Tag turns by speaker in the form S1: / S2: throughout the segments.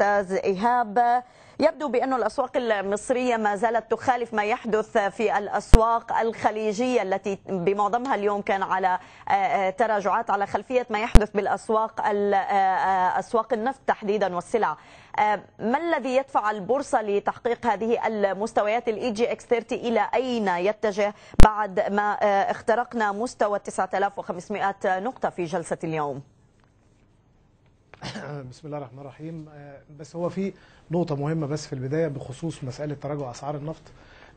S1: أستاذ إيهاب يبدو بأن الأسواق المصرية ما زالت تخالف ما يحدث في الأسواق الخليجية التي بمعظمها اليوم كان على آه، آه، تراجعات على خلفية ما يحدث بالأسواق آه، أسواق النفط تحديدا والسلع ما الذي يدفع البورصة لتحقيق هذه المستويات الاي جي اكس 30 إلى أين يتجه بعد ما اخترقنا مستوى 9500 نقطة في جلسة اليوم؟
S2: بسم الله الرحمن الرحيم آه، بس هو في نقطة مهمة بس في البداية بخصوص مسألة تراجع أسعار النفط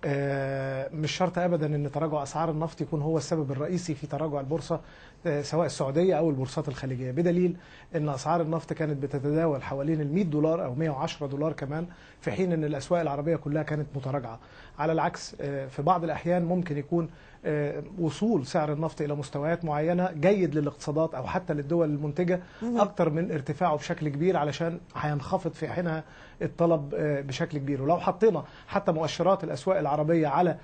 S2: آه، مش شرط ابدا ان تراجع اسعار النفط يكون هو السبب الرئيسي في تراجع البورصه آه، سواء السعوديه او البورصات الخليجيه بدليل ان اسعار النفط كانت بتتداول حوالين ال 100 دولار او 110 دولار كمان في حين ان الاسواق العربيه كلها كانت متراجعه على العكس آه، في بعض الاحيان ممكن يكون آه، وصول سعر النفط الى مستويات معينه جيد للاقتصادات او حتى للدول المنتجه اكثر من ارتفاعه بشكل كبير علشان هينخفض في حينها الطلب بشكل كبير ولو حطينا حتى مؤشرات الاسواق العربيه على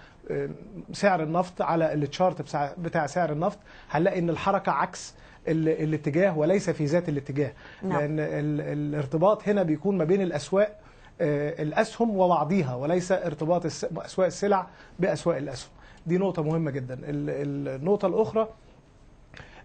S2: سعر النفط على التشارت بتاع سعر النفط هنلاقي ان الحركه عكس الاتجاه وليس في ذات الاتجاه نعم. لان الارتباط هنا بيكون ما بين الاسواق آه، الاسهم وبعضيها وليس ارتباط اسواق السلع باسواق الاسهم دي نقطه مهمه جدا النقطه الاخرى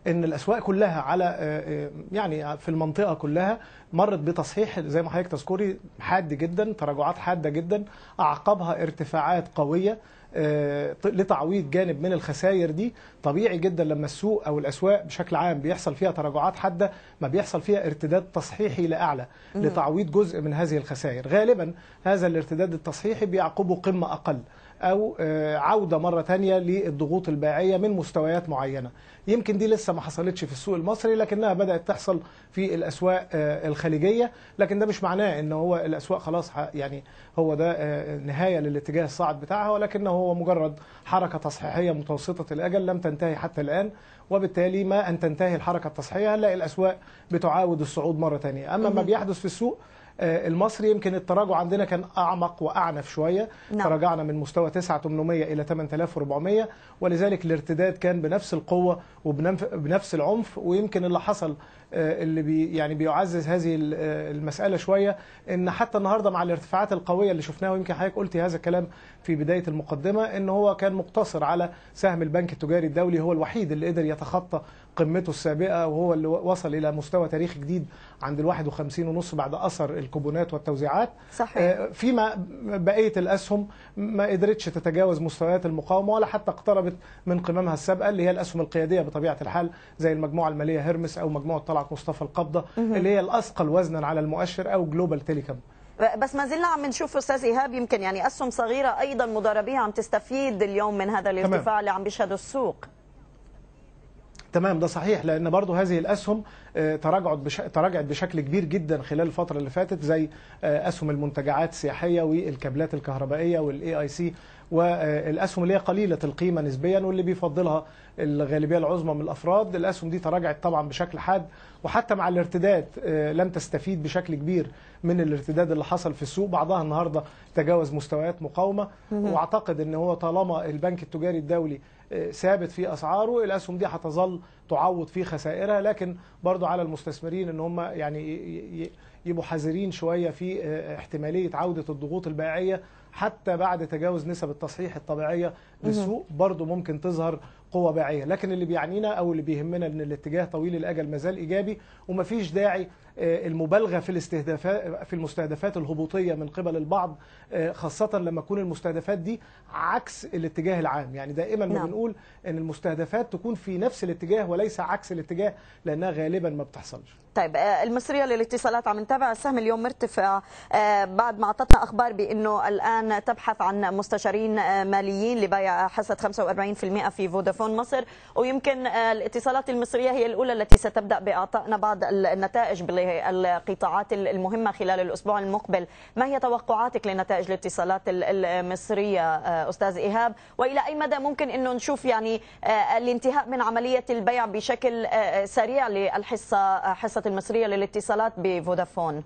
S2: ان الاسواق كلها على آه، آه، يعني في المنطقه كلها مرت بتصحيح زي ما حضرتك تذكري حاد جدا تراجعات حاده جدا اعقبها ارتفاعات قويه آه، لتعويض جانب من الخسائر دي طبيعي جدا لما السوق او الاسواق بشكل عام بيحصل فيها تراجعات حاده ما بيحصل فيها ارتداد تصحيحي لاعلى لتعويض جزء من هذه الخسائر غالبا هذا الارتداد التصحيحي بيعقبه قمه اقل او آه، عوده مره ثانيه للضغوط البيعيه من مستويات معينه يمكن دي لسه ما حصلتش في السوق المصري لكنها بدات تحصل في الاسواق آه، الخليجيه لكن ده مش معناه ان هو الاسواق خلاص يعني هو ده آه، نهايه للاتجاه الصاعد بتاعها ولكنه هو مجرد حركه تصحيحيه متوسطه الاجل لم تنتهي حتى الان وبالتالي ما ان تنتهي الحركه التصحيحيه هنلاقي الاسواق بتعاود الصعود مره ثانيه اما ما بيحدث في السوق آه، المصري يمكن التراجع عندنا كان اعمق واعنف شويه نعم. تراجعنا من مستوى 9800 الى 8400 ولذلك الارتداد كان بنفس القوه وبنفس العنف ويمكن اللي حصل آه، اللي بي يعني بيعزز هذه آه، المساله شويه ان حتى النهارده مع الارتفاعات القويه اللي شفناها ويمكن حضرتك قلتي هذا الكلام في بدايه المقدمه ان هو كان مقتصر على سهم البنك التجاري الدولي هو الوحيد اللي قدر يتخطى قمته السابقه وهو اللي وصل الى مستوى تاريخي جديد عند ال 51 ونص بعد اثر الكوبونات والتوزيعات صحيح. آه، فيما بقيه الاسهم ما قدرتش تتجاوز مستويات المقاومه ولا حتى اقتربت من قممها السابقه اللي هي الاسهم القياديه بطبيعه الحال زي المجموعه الماليه هرمس او مجموعه طلعت مصطفى القبضه اللي هي الاثقل وزنا على المؤشر او جلوبال تيليكوم
S1: بس ما زلنا عم نشوف استاذ ايهاب يمكن يعني اسهم صغيره ايضا مضاربيها عم تستفيد اليوم من هذا الارتفاع تمام. اللي عم بيشهده السوق
S2: تمام ده صحيح لان برضه هذه الاسهم آه، تراجعت بش... تراجعت بشكل كبير جدا خلال الفتره اللي فاتت زي آه، اسهم المنتجعات السياحيه والكابلات الكهربائيه والاي اي سي والاسهم اللي هي قليله القيمه نسبيا واللي بيفضلها الغالبيه العظمى من الافراد الاسهم دي تراجعت طبعا بشكل حاد وحتى مع الارتداد آه، لم تستفيد بشكل كبير من الارتداد اللي حصل في السوق بعضها النهارده تجاوز مستويات مقاومه واعتقد ان هو طالما البنك التجاري الدولي آه، ثابت في اسعاره الاسهم دي هتظل تعوض في خسائرها لكن برضو على المستثمرين ان هم يعني يبقوا حذرين شويه في آه، آه، احتماليه عوده الضغوط البائعيه حتى بعد تجاوز نسب التصحيح الطبيعيه للسوق برضه ممكن تظهر قوة باعية لكن اللي بيعنينا أو اللي بيهمنا أن الاتجاه طويل الأجل مازال إيجابي ومفيش داعي آه، المبالغة في الاستهدافات في المستهدفات الهبوطية من قبل البعض آه، خاصة لما تكون المستهدفات دي عكس الاتجاه العام يعني دائما ما نعم. بنقول أن المستهدفات تكون في نفس الاتجاه وليس عكس الاتجاه لأنها غالبا ما بتحصلش
S1: طيب آه، المصرية للاتصالات عم نتابع السهم اليوم مرتفع بعد ما أعطتنا أخبار بأنه الآن تبحث عن مستشارين ماليين لبيع حصة 45% في فودافون تليفون مصر ويمكن آه، الاتصالات المصرية هي الأولى التي ستبدأ بإعطائنا بعض النتائج بالقطاعات المهمة خلال الأسبوع المقبل ما هي توقعاتك لنتائج الاتصالات المصرية آه، أستاذ إيهاب وإلى أي مدى ممكن أنه نشوف يعني آه، الانتهاء من عملية البيع بشكل سريع للحصة حصة المصرية للاتصالات بفودافون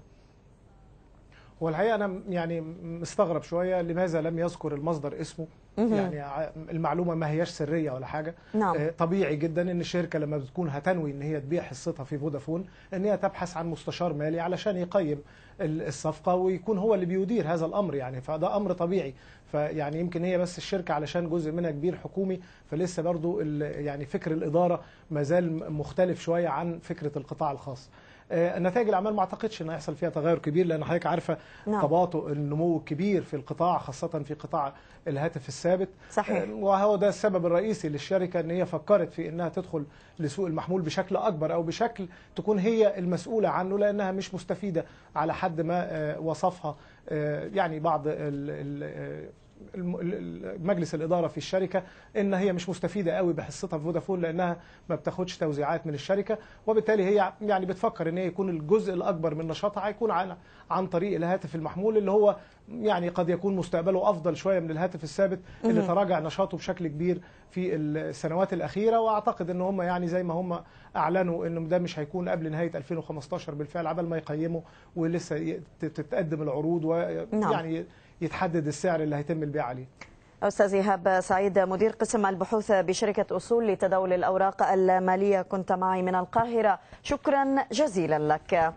S2: والحقيقه انا يعني مستغرب شويه لماذا لم يذكر المصدر اسمه يعني المعلومه ما هياش سريه ولا حاجه نعم. آه، طبيعي جدا ان الشركه لما بتكون هتنوي ان هي تبيع حصتها في فودافون ان هي تبحث عن مستشار مالي علشان يقيم الصفقه ويكون هو اللي بيدير هذا الامر يعني فده امر طبيعي فيعني يمكن هي بس الشركه علشان جزء منها كبير حكومي فلسه برضو يعني فكر الاداره ما زال مختلف شويه عن فكره القطاع الخاص آه، نتائج الاعمال ما اعتقدش ان هيحصل فيها تغير كبير لان حضرتك عارفه نعم. تباطؤ النمو الكبير في القطاع خاصه في قطاع الهاتف الثابت صحيح آه، وهو ده السبب الرئيسي للشركه ان هي فكرت في انها تدخل لسوق المحمول بشكل اكبر او بشكل تكون هي المسؤوله عنه لانها مش مستفيده على حد ما آه، وصفها يعني بعض مجلس الاداره في الشركه ان هي مش مستفيده قوي بحصتها في فودافون لانها ما بتاخدش توزيعات من الشركه وبالتالي هي يعني بتفكر ان هي يكون الجزء الاكبر من نشاطها هيكون عن عن طريق الهاتف المحمول اللي هو يعني قد يكون مستقبله افضل شويه من الهاتف الثابت اللي تراجع نشاطه بشكل كبير في السنوات الاخيره واعتقد ان هم يعني زي ما هم اعلنوا ان ده مش هيكون قبل نهايه 2015 بالفعل عبال ما يقيموا ولسه تتقدم العروض ويعني نعم. يعني يتحدد السعر اللي هيتم البيع عليه
S1: أستاذ إيهاب سعيد مدير قسم البحوث بشركة أصول لتداول الأوراق المالية كنت معي من القاهرة شكرا جزيلا لك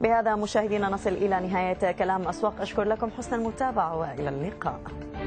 S1: بهذا مشاهدينا نصل إلى نهاية كلام أسواق أشكر لكم حسن المتابعة وإلى اللقاء